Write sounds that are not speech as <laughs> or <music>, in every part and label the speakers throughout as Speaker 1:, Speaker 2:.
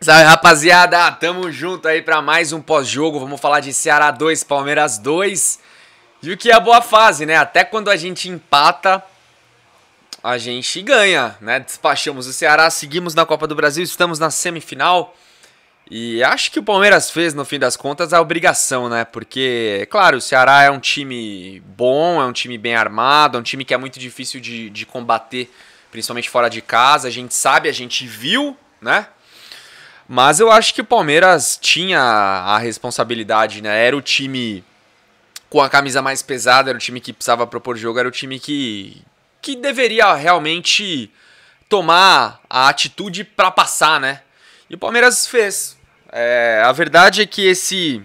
Speaker 1: Sabe, rapaziada, tamo junto aí para mais um pós-jogo. Vamos falar de Ceará 2, Palmeiras 2. E o que é a boa fase, né? Até quando a gente empata, a gente ganha, né? Despachamos o Ceará, seguimos na Copa do Brasil, estamos na semifinal. E acho que o Palmeiras fez, no fim das contas, a obrigação, né? Porque, claro, o Ceará é um time bom, é um time bem armado, é um time que é muito difícil de, de combater, principalmente fora de casa. A gente sabe, a gente viu, né? Mas eu acho que o Palmeiras tinha a responsabilidade, né? Era o time com a camisa mais pesada, era o time que precisava propor jogo, era o time que, que deveria realmente tomar a atitude para passar, né? E o Palmeiras fez. É, a verdade é que esse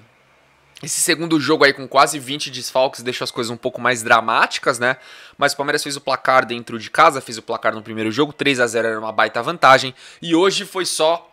Speaker 1: esse segundo jogo aí com quase 20 desfalques deixou as coisas um pouco mais dramáticas, né? Mas o Palmeiras fez o placar dentro de casa, fez o placar no primeiro jogo, 3 a 0 era uma baita vantagem. E hoje foi só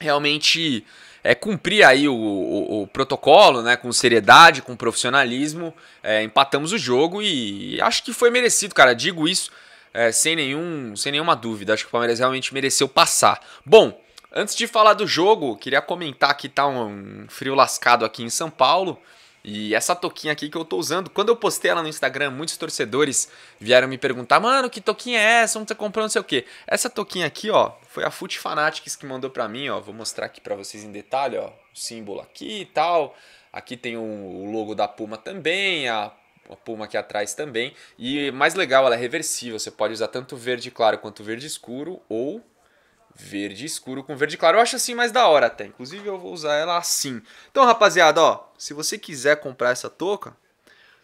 Speaker 1: realmente é, cumprir aí o, o, o, protocolo, né, com seriedade, com profissionalismo, é, empatamos o jogo e acho que foi merecido, cara. Digo isso é, sem, nenhum, sem nenhuma dúvida. Acho que o Palmeiras realmente mereceu passar. Bom, antes de falar do jogo, queria comentar que tá um frio lascado aqui em São Paulo. E essa toquinha aqui que eu tô usando, quando eu postei ela no Instagram, muitos torcedores vieram me perguntar: "Mano, que toquinha é essa? Onde você comprou? Não sei o quê". Essa toquinha aqui, ó, foi a Foot Fanatics que mandou para mim, ó. Vou mostrar aqui para vocês em detalhe, ó, o símbolo aqui e tal. Aqui tem o logo da Puma também, a uma puma aqui atrás também. E mais legal, ela é reversível. Você pode usar tanto verde claro quanto verde escuro ou verde escuro com verde claro. Eu acho assim mais da hora até. Inclusive eu vou usar ela assim. Então, rapaziada, ó, se você quiser comprar essa touca,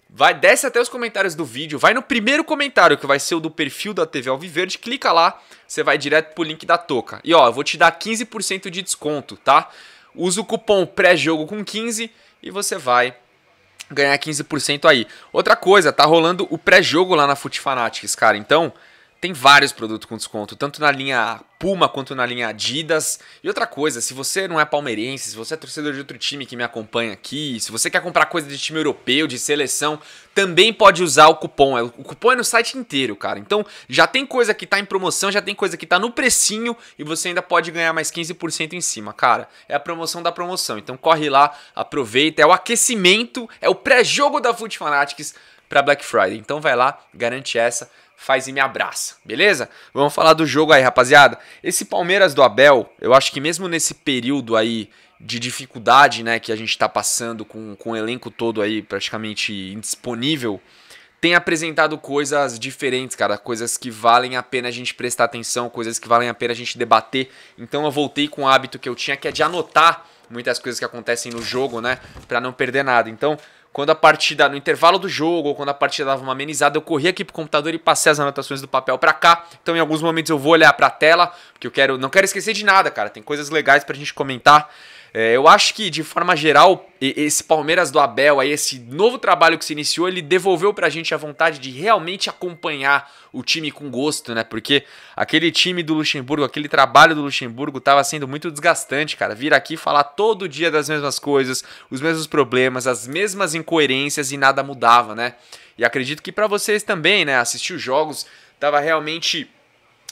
Speaker 1: vai desce até os comentários do vídeo, vai no primeiro comentário que vai ser o do perfil da TV Alviverde, clica lá, você vai direto pro link da touca. E ó, eu vou te dar 15% de desconto, tá? Usa o cupom pré-jogo com 15 e você vai ganhar 15% aí. Outra coisa, tá rolando o pré-jogo lá na Foot Fanatics, cara. Então, tem vários produtos com desconto, tanto na linha Puma quanto na linha Adidas. E outra coisa, se você não é palmeirense, se você é torcedor de outro time que me acompanha aqui, se você quer comprar coisa de time europeu, de seleção, também pode usar o cupom. É, o cupom é no site inteiro, cara. Então já tem coisa que tá em promoção, já tem coisa que tá no precinho e você ainda pode ganhar mais 15% em cima, cara. É a promoção da promoção. Então corre lá, aproveita. É o aquecimento, é o pré-jogo da Foot Fanatics para Black Friday. Então vai lá, garante essa faz e me abraça, beleza? Vamos falar do jogo aí, rapaziada. Esse Palmeiras do Abel, eu acho que mesmo nesse período aí de dificuldade, né, que a gente tá passando com, com o elenco todo aí praticamente indisponível, tem apresentado coisas diferentes, cara, coisas que valem a pena a gente prestar atenção, coisas que valem a pena a gente debater. Então eu voltei com o hábito que eu tinha que é de anotar muitas coisas que acontecem no jogo, né, para não perder nada. Então, quando a partida, no intervalo do jogo, ou quando a partida dava uma amenizada, eu corri aqui pro computador e passei as anotações do papel para cá. Então, em alguns momentos eu vou olhar para a tela, porque eu quero, não quero esquecer de nada, cara. Tem coisas legais pra gente comentar. É, eu acho que, de forma geral, esse Palmeiras do Abel, aí, esse novo trabalho que se iniciou, ele devolveu pra gente a vontade de realmente acompanhar o time com gosto, né? Porque aquele time do Luxemburgo, aquele trabalho do Luxemburgo tava sendo muito desgastante, cara. Vir aqui falar todo dia das mesmas coisas, os mesmos problemas, as mesmas incoerências e nada mudava, né? E acredito que para vocês também, né? Assistir os jogos tava realmente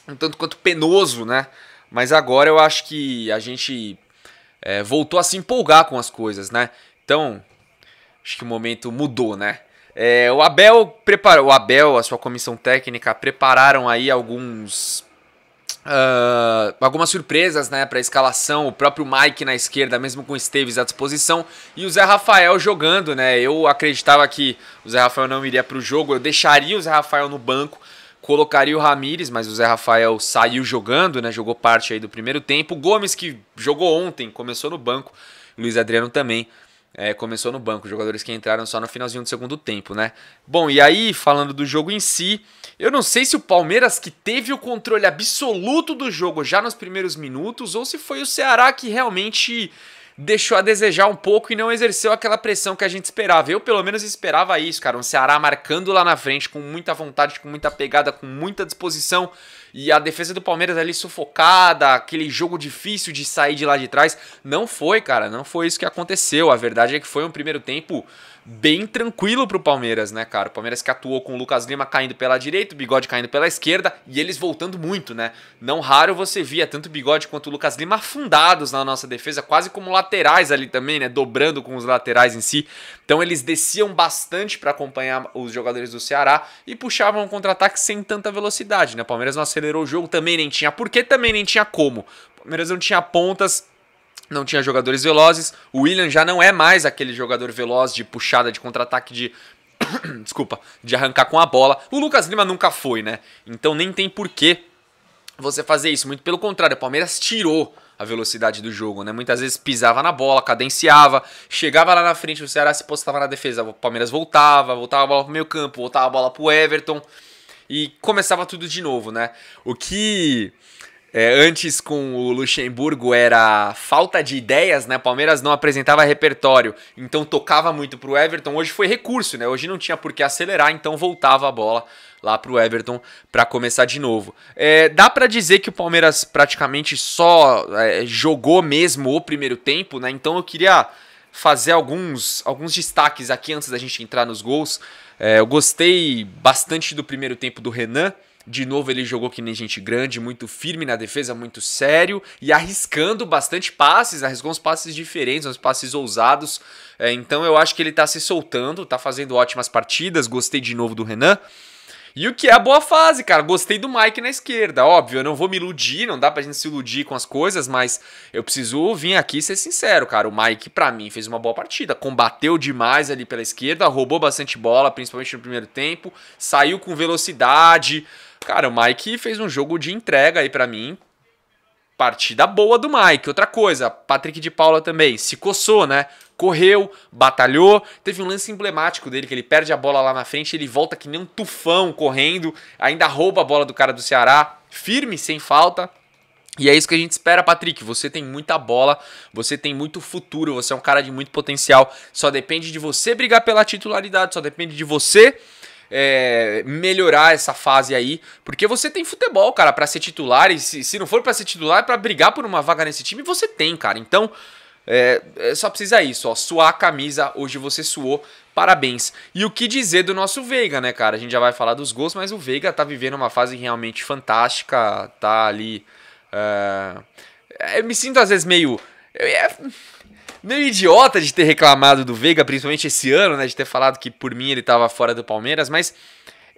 Speaker 1: um tanto quanto penoso, né? Mas agora eu acho que a gente é, voltou a se empolgar com as coisas, né? Então, acho que o momento mudou, né? É, o Abel preparou, o Abel, a sua comissão técnica prepararam aí alguns uh, algumas surpresas, né, para a escalação. O próprio Mike na esquerda, mesmo com o Esteves à disposição, e o Zé Rafael jogando, né? Eu acreditava que o Zé Rafael não iria para o jogo, eu deixaria o Zé Rafael no banco colocaria o Ramires, mas o Zé Rafael saiu jogando, né? Jogou parte aí do primeiro tempo. O Gomes, que jogou ontem, começou no banco. Luiz Adriano também é, começou no banco. Jogadores que entraram só no finalzinho do segundo tempo, né? Bom, e aí, falando do jogo em si, eu não sei se o Palmeiras que teve o controle absoluto do jogo já nos primeiros minutos, ou se foi o Ceará que realmente deixou a desejar um pouco e não exerceu aquela pressão que a gente esperava. Eu, pelo menos, esperava isso, cara. Um Ceará marcando lá na frente com muita vontade, com muita pegada, com muita disposição. E a defesa do Palmeiras ali sufocada, aquele jogo difícil de sair de lá de trás. Não foi, cara. Não foi isso que aconteceu. A verdade é que foi um primeiro tempo bem tranquilo pro Palmeiras, né, cara? O Palmeiras que atuou com o Lucas Lima caindo pela direita, o Bigode caindo pela esquerda e eles voltando muito, né? Não raro você via tanto o Bigode quanto o Lucas Lima afundados na nossa defesa, quase como laterais ali também, né? Dobrando com os laterais em si. Então eles desciam bastante para acompanhar os jogadores do Ceará e puxavam um contra-ataque sem tanta velocidade, né? O Palmeiras não acelerou o jogo, também nem tinha porque, também nem tinha como. O Palmeiras não tinha pontas não tinha jogadores velozes. O William já não é mais aquele jogador veloz de puxada, de contra-ataque, de. <coughs> Desculpa, de arrancar com a bola. O Lucas Lima nunca foi, né? Então nem tem porquê você fazer isso. Muito pelo contrário, o Palmeiras tirou a velocidade do jogo, né? Muitas vezes pisava na bola, cadenciava, chegava lá na frente, o Ceará se postava na defesa, o Palmeiras voltava, voltava a bola pro meio campo, voltava a bola pro Everton e começava tudo de novo, né? O que é, antes com o Luxemburgo era falta de ideias, né? Palmeiras não apresentava repertório, então tocava muito pro Everton. Hoje foi recurso, né? Hoje não tinha por que acelerar, então voltava a bola lá pro Everton para começar de novo. É, dá para dizer que o Palmeiras praticamente só é, jogou mesmo o primeiro tempo, né? Então eu queria fazer alguns, alguns destaques aqui antes da gente entrar nos gols. É, eu gostei bastante do primeiro tempo do Renan. De novo, ele jogou que nem gente grande, muito firme na defesa, muito sério e arriscando bastante passes, arriscou uns passes diferentes, uns passes ousados. É, então eu acho que ele tá se soltando, tá fazendo ótimas partidas. Gostei de novo do Renan. E o que é a boa fase, cara? Gostei do Mike na esquerda. Óbvio, eu não vou me iludir, não dá pra gente se iludir com as coisas, mas eu preciso vir aqui ser sincero, cara. O Mike, pra mim, fez uma boa partida. Combateu demais ali pela esquerda, roubou bastante bola, principalmente no primeiro tempo, saiu com velocidade. Cara, o Mike fez um jogo de entrega aí para mim. Partida boa do Mike. Outra coisa, Patrick de Paula também se coçou, né? Correu, batalhou. Teve um lance emblemático dele que ele perde a bola lá na frente, ele volta que nem um tufão correndo, ainda rouba a bola do cara do Ceará, firme, sem falta. E é isso que a gente espera, Patrick. Você tem muita bola, você tem muito futuro, você é um cara de muito potencial. Só depende de você brigar pela titularidade, só depende de você é, melhorar essa fase aí, porque você tem futebol, cara, para ser titular, e se, se não for para ser titular, para brigar por uma vaga nesse time, você tem, cara. Então, é, é, só precisa isso, ó, suar a camisa, hoje você suou, parabéns. E o que dizer do nosso Veiga, né, cara? A gente já vai falar dos gols, mas o Veiga tá vivendo uma fase realmente fantástica, tá ali... Eu é, é, me sinto às vezes meio meio idiota de ter reclamado do Veiga, principalmente esse ano, né? De ter falado que por mim ele estava fora do Palmeiras, mas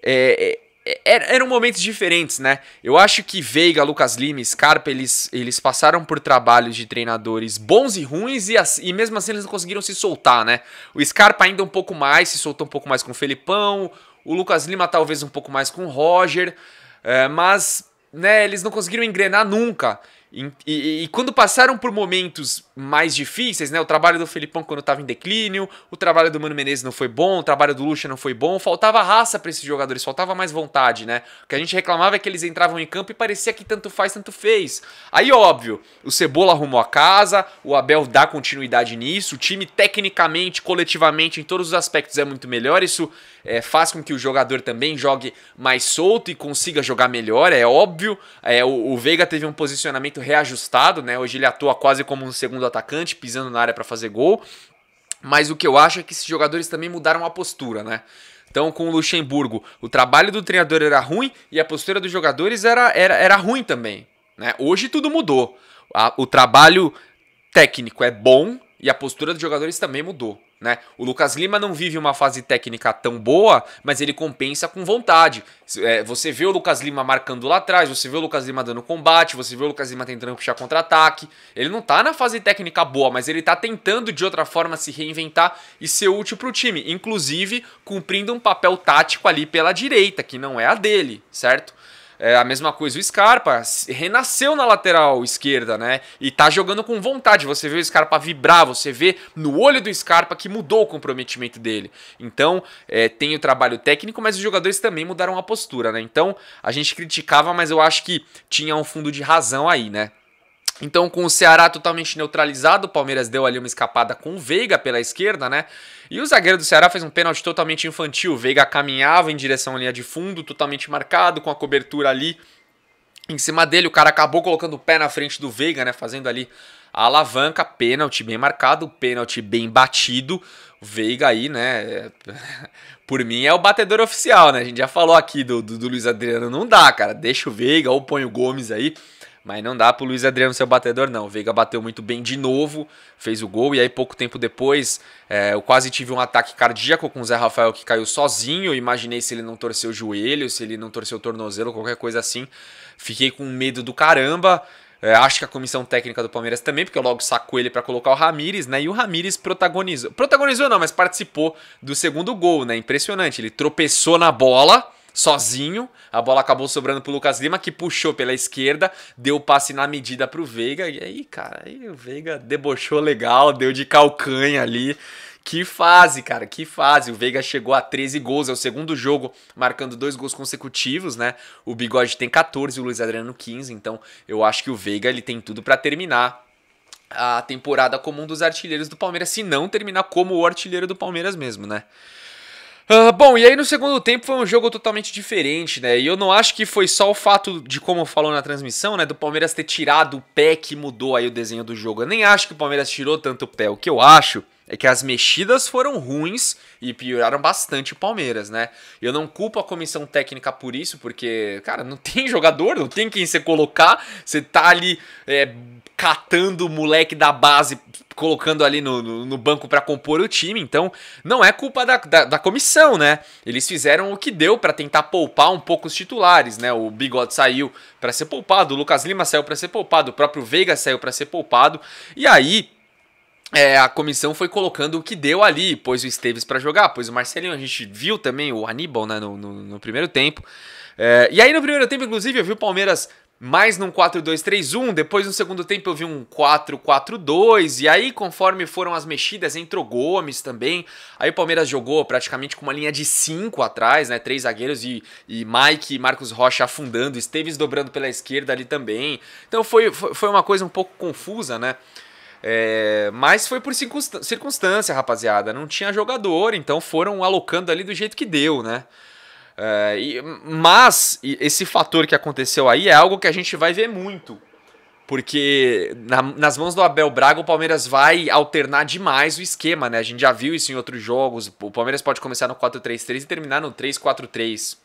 Speaker 1: é, é, é eram momentos diferentes, né? Eu acho que Veiga, Lucas Lima, Scarpa, eles, eles passaram por trabalhos de treinadores bons e ruins e, as, e mesmo assim eles não conseguiram se soltar, né? O Scarpa ainda um pouco mais, se soltou um pouco mais com o Felipão, o Lucas Lima talvez um pouco mais com o Roger, é, mas né, eles não conseguiram engrenar nunca. E, e, e, quando passaram por momentos mais difíceis, né? O trabalho do Felipão quando estava em declínio, o trabalho do Mano Menezes não foi bom, o trabalho do Lucha não foi bom, faltava raça para esses jogadores, faltava mais vontade, né? O que a gente reclamava é que eles entravam em campo e parecia que tanto faz, tanto fez. Aí, óbvio, o Cebola arrumou a casa, o Abel dá continuidade nisso, o time tecnicamente, coletivamente, em todos os aspectos é muito melhor, isso é, faz com que o jogador também jogue mais solto e consiga jogar melhor, é óbvio. É, o, o Veiga teve um posicionamento muito reajustado, né? Hoje ele atua quase como um segundo atacante, pisando na área para fazer gol. Mas o que eu acho é que esses jogadores também mudaram a postura, né? Então, com o Luxemburgo, o trabalho do treinador era ruim e a postura dos jogadores era, era, era ruim também. Né? Hoje tudo mudou. A, o trabalho técnico é bom e a postura dos jogadores também mudou. Né? O Lucas Lima não vive uma fase técnica tão boa, mas ele compensa com vontade. É, você vê o Lucas Lima marcando lá atrás, você vê o Lucas Lima dando combate, você vê o Lucas Lima tentando puxar contra-ataque. Ele não tá na fase técnica boa, mas ele tá tentando de outra forma se reinventar e ser útil pro time, inclusive cumprindo um papel tático ali pela direita, que não é a dele, certo? É a mesma coisa, o Scarpa renasceu na lateral esquerda, né? E tá jogando com vontade. Você vê o Scarpa vibrar, você vê no olho do Scarpa que mudou o comprometimento dele. Então, é, tem o trabalho técnico, mas os jogadores também mudaram a postura, né? Então, a gente criticava, mas eu acho que tinha um fundo de razão aí, né? Então, com o Ceará totalmente neutralizado, o Palmeiras deu ali uma escapada com o Veiga pela esquerda, né? E o zagueiro do Ceará fez um pênalti totalmente infantil. O Veiga caminhava em direção à linha de fundo, totalmente marcado, com a cobertura ali em cima dele. O cara acabou colocando o pé na frente do Veiga, né? Fazendo ali a alavanca, pênalti bem marcado, pênalti bem batido. O Veiga aí, né? <laughs> Por mim é o batedor oficial, né? A gente já falou aqui do, do, do Luiz Adriano. Não dá, cara. Deixa o Veiga ou põe o Gomes aí. Mas não dá pro Luiz Adriano ser o batedor, não. O Veiga bateu muito bem de novo, fez o gol, e aí pouco tempo depois é, eu quase tive um ataque cardíaco com o Zé Rafael que caiu sozinho. Eu imaginei se ele não torceu o joelho, se ele não torceu o tornozelo, qualquer coisa assim. Fiquei com medo do caramba. É, acho que a comissão técnica do Palmeiras também, porque eu logo sacou ele para colocar o Ramires, né? E o Ramires protagonizou. Protagonizou não, mas participou do segundo gol, né? Impressionante. Ele tropeçou na bola sozinho. A bola acabou sobrando pro Lucas Lima, que puxou pela esquerda, deu o passe na medida pro Veiga. E aí, cara, aí o Veiga debochou legal, deu de calcanha ali. Que fase, cara, que fase. O Veiga chegou a 13 gols, é o segundo jogo marcando dois gols consecutivos, né? O Bigode tem 14, o Luiz Adriano 15, então eu acho que o Veiga ele tem tudo para terminar a temporada como um dos artilheiros do Palmeiras, se não terminar como o artilheiro do Palmeiras mesmo, né? Uh, bom, e aí no segundo tempo foi um jogo totalmente diferente, né? E eu não acho que foi só o fato de, como falou na transmissão, né, do Palmeiras ter tirado o pé que mudou aí o desenho do jogo. Eu nem acho que o Palmeiras tirou tanto o pé. O que eu acho é que as mexidas foram ruins e pioraram bastante o Palmeiras, né? Eu não culpo a comissão técnica por isso, porque, cara, não tem <laughs> jogador, não tem quem você colocar, você tá ali é, catando o moleque da base, colocando ali no, no, no banco para compor o time, então não é culpa da, da, da comissão, né? Eles fizeram o que deu para tentar poupar um pouco os titulares, né? O Bigode saiu para ser poupado, o Lucas Lima saiu para ser poupado, o próprio Veiga saiu para ser poupado, e aí é, a comissão foi colocando o que deu ali, pôs o Esteves para jogar, pôs o Marcelinho, a gente viu também o Aníbal né, no, no, no primeiro tempo. É, e aí no primeiro tempo, inclusive, eu vi o Palmeiras mais num 4-2-3-1, depois no segundo tempo eu vi um 4-4-2, e aí conforme foram as mexidas, entrou Gomes também, aí o Palmeiras jogou praticamente com uma linha de 5 atrás, né, três zagueiros e, e Mike e Marcos Rocha afundando, Esteves dobrando pela esquerda ali também, então foi, foi, foi uma coisa um pouco confusa, né, é, mas foi por circunstância, rapaziada. Não tinha jogador, então foram alocando ali do jeito que deu, né? É, e, mas esse fator que aconteceu aí é algo que a gente vai ver muito. Porque na, nas mãos do Abel Braga, o Palmeiras vai alternar demais o esquema, né? A gente já viu isso em outros jogos. O Palmeiras pode começar no 4-3-3 e terminar no 3-4-3.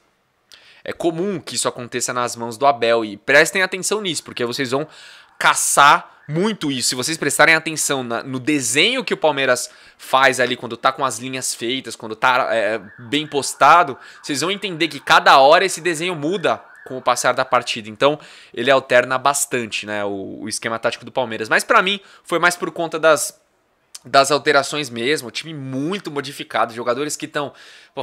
Speaker 1: É comum que isso aconteça nas mãos do Abel. E prestem atenção nisso, porque vocês vão caçar muito isso. Se vocês prestarem atenção na, no desenho que o Palmeiras faz ali, quando tá com as linhas feitas, quando tá é, bem postado, vocês vão entender que cada hora esse desenho muda com o passar da partida. Então, ele alterna bastante né, o, o esquema tático do Palmeiras. Mas para mim, foi mais por conta das das alterações mesmo, time muito modificado, jogadores que estão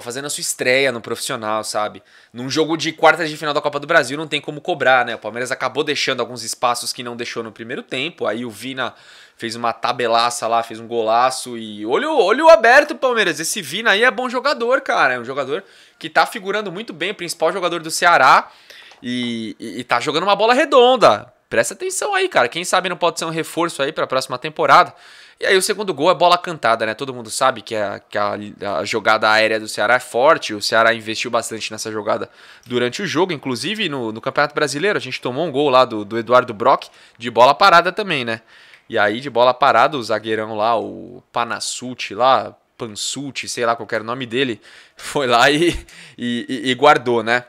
Speaker 1: fazendo a sua estreia no profissional, sabe? Num jogo de quartas de final da Copa do Brasil não tem como cobrar, né? O Palmeiras acabou deixando alguns espaços que não deixou no primeiro tempo, aí o Vina fez uma tabelaça lá, fez um golaço e olho, olho aberto, Palmeiras, esse Vina aí é bom jogador, cara, é um jogador que tá figurando muito bem, principal jogador do Ceará e, e, e tá jogando uma bola redonda. Presta atenção aí, cara, quem sabe não pode ser um reforço aí para a próxima temporada. E aí o segundo gol é bola cantada, né? Todo mundo sabe que, a, é que a, a, jogada aérea do Ceará é forte. O Ceará investiu bastante nessa jogada durante o jogo. Inclusive no, no Campeonato Brasileiro, a gente tomou um gol lá do, do, Eduardo Brock de bola parada também, né? E aí de bola parada, o zagueirão lá, o Panassuti lá, Pansuti, sei lá qual era o nome dele, <laughs> foi lá e, e, e guardou, né?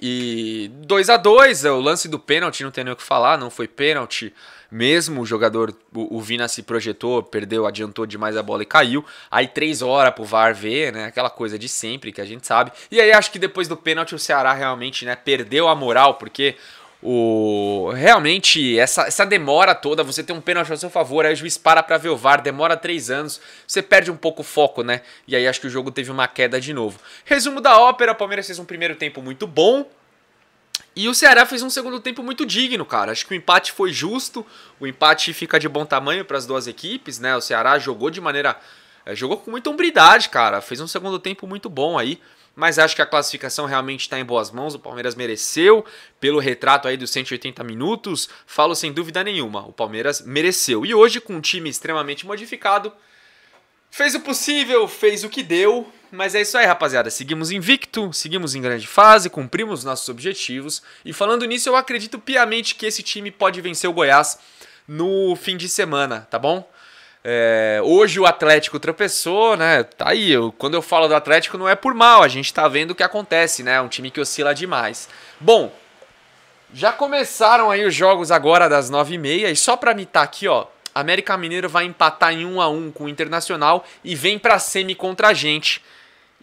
Speaker 1: E 2 a 2 é o lance do pênalti, não tem nem o que falar, não foi pênalti mesmo. O jogador, o, o, Vina se projetou, perdeu, adiantou demais a bola e caiu. Aí três horas pro VAR ver, né? Aquela coisa de sempre que a gente sabe. E aí acho que depois do pênalti o Ceará realmente, né, perdeu a moral, porque o, realmente, essa, essa demora toda, você tem um pênalti a seu favor, aí o juiz para para ver o VAR, demora três anos, você perde um pouco o foco, né? E aí acho que o jogo teve uma queda de novo. Resumo da ópera: o Palmeiras fez um primeiro tempo muito bom, e o Ceará fez um segundo tempo muito digno, cara. Acho que o empate foi justo. O empate fica de bom tamanho para as duas equipes, né? O Ceará jogou de maneira. Eh, jogou com muita umbridade cara. Fez um segundo tempo muito bom aí mas acho que a classificação realmente está em boas mãos. O Palmeiras mereceu, pelo retrato aí dos 180 minutos, falo sem dúvida nenhuma, o Palmeiras mereceu. E hoje, com um time extremamente modificado, fez o possível, fez o que deu, mas é isso aí, rapaziada. Seguimos invicto, seguimos em grande fase, cumprimos nossos objetivos. E falando nisso, eu acredito piamente que esse time pode vencer o Goiás no fim de semana, tá bom? É, hoje o Atlético tropeçou, né? Tá aí. Eu, quando eu falo do Atlético, não é por mal. A gente tá vendo o que acontece, né? É um time que oscila demais. Bom, já começaram aí os jogos agora das 9h30. E só pra mitar aqui, ó. América Mineiro vai empatar em 1 a 1 com o Internacional e vem pra semi contra a gente.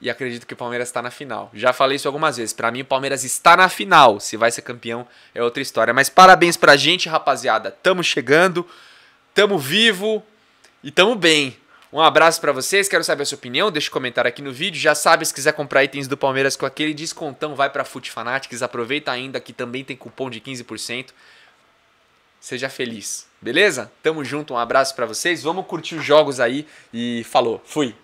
Speaker 1: E acredito que o Palmeiras está na final. Já falei isso algumas vezes. Para mim, o Palmeiras está na final. Se vai ser campeão é outra história. Mas parabéns pra gente, rapaziada. Tamo chegando, tamo vivo, e tamo bem. Um abraço para vocês, quero saber a sua opinião, deixa o um comentário aqui no vídeo. Já sabe, se quiser comprar itens do Palmeiras com aquele descontão, vai para Foot Fanatics, aproveita ainda que também tem cupom de 15%. Seja feliz, beleza? Tamo junto, um abraço para vocês. Vamos curtir os jogos aí e falou. Fui.